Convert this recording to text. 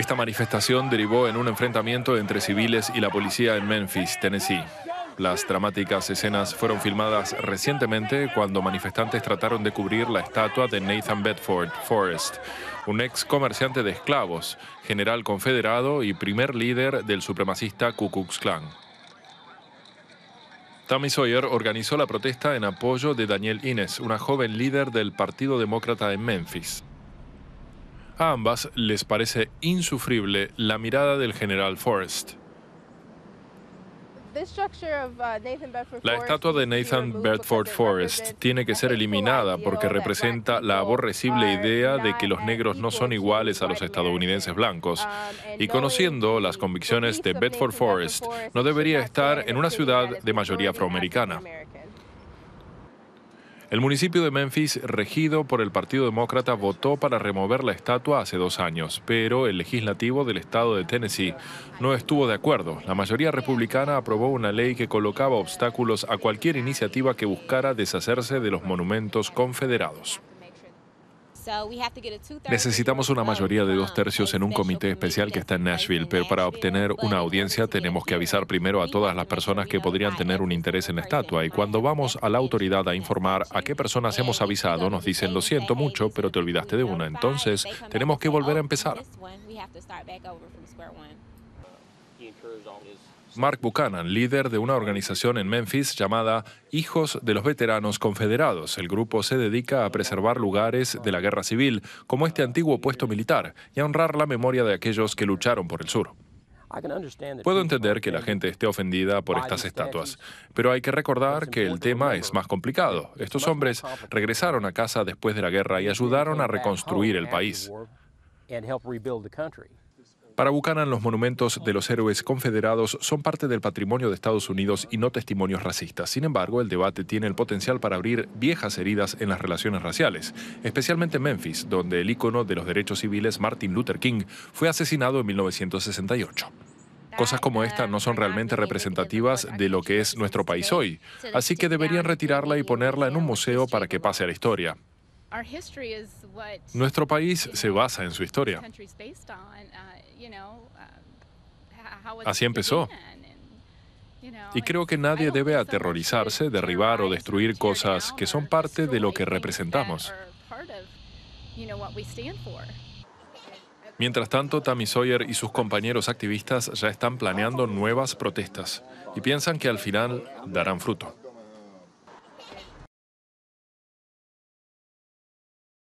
Esta manifestación derivó en un enfrentamiento entre civiles y la policía en Memphis, Tennessee. Las dramáticas escenas fueron filmadas recientemente cuando manifestantes trataron de cubrir la estatua de Nathan Bedford Forrest, un ex comerciante de esclavos, general confederado y primer líder del supremacista Ku Klux Klan. Tammy Sawyer organizó la protesta en apoyo de Daniel Innes, una joven líder del Partido Demócrata en Memphis. A ambas les parece insufrible la mirada del general Forrest. Uh, la estatua de Nathan Bedford Forrest tiene que ser eliminada porque representa la aborrecible idea de que los negros no son iguales a los estadounidenses blancos. Um, y conociendo las convicciones de Bedford Forrest, no debería estar en una ciudad de mayoría afroamericana. El municipio de Memphis, regido por el Partido Demócrata, votó para remover la estatua hace dos años, pero el legislativo del estado de Tennessee no estuvo de acuerdo. La mayoría republicana aprobó una ley que colocaba obstáculos a cualquier iniciativa que buscara deshacerse de los monumentos confederados. Necesitamos una mayoría de dos tercios um, en un comité especial que está en Nashville, pero para obtener una audiencia tenemos que avisar primero a todas las personas que podrían tener un interés en la estatua y cuando vamos a la autoridad a informar a qué personas hemos avisado, nos dicen lo siento mucho, pero te olvidaste de una, entonces tenemos que volver a oh, empezar. Mark Buchanan, líder de una organización en Memphis llamada Hijos de los Veteranos Confederados. El grupo se dedica a preservar lugares de la guerra civil, como este antiguo puesto militar, y a honrar la memoria de aquellos que lucharon por el sur. Puedo entender que la gente esté ofendida por estas estatuas, pero hay que recordar que el tema es más complicado. Estos hombres regresaron a casa después de la guerra y ayudaron a reconstruir el país. Para Buchanan, los monumentos de los héroes confederados son parte del patrimonio de Estados Unidos y no testimonios racistas. Sin embargo, el debate tiene el potencial para abrir viejas heridas en las relaciones raciales, especialmente en Memphis, donde el ícono de los derechos civiles Martin Luther King fue asesinado en 1968. Cosas como esta no son realmente representativas de lo que es nuestro país hoy, así que deberían retirarla y ponerla en un museo para que pase a la historia. Nuestro país se basa en su historia. Uh, um, Así empezó. Y creo que nadie debe aterrorizarse, derribar o destruir cosas que son parte de lo que representamos. Mientras tanto, Tammy Sawyer y sus compañeros activistas ya están planeando nuevas protestas y piensan que al final darán fruto.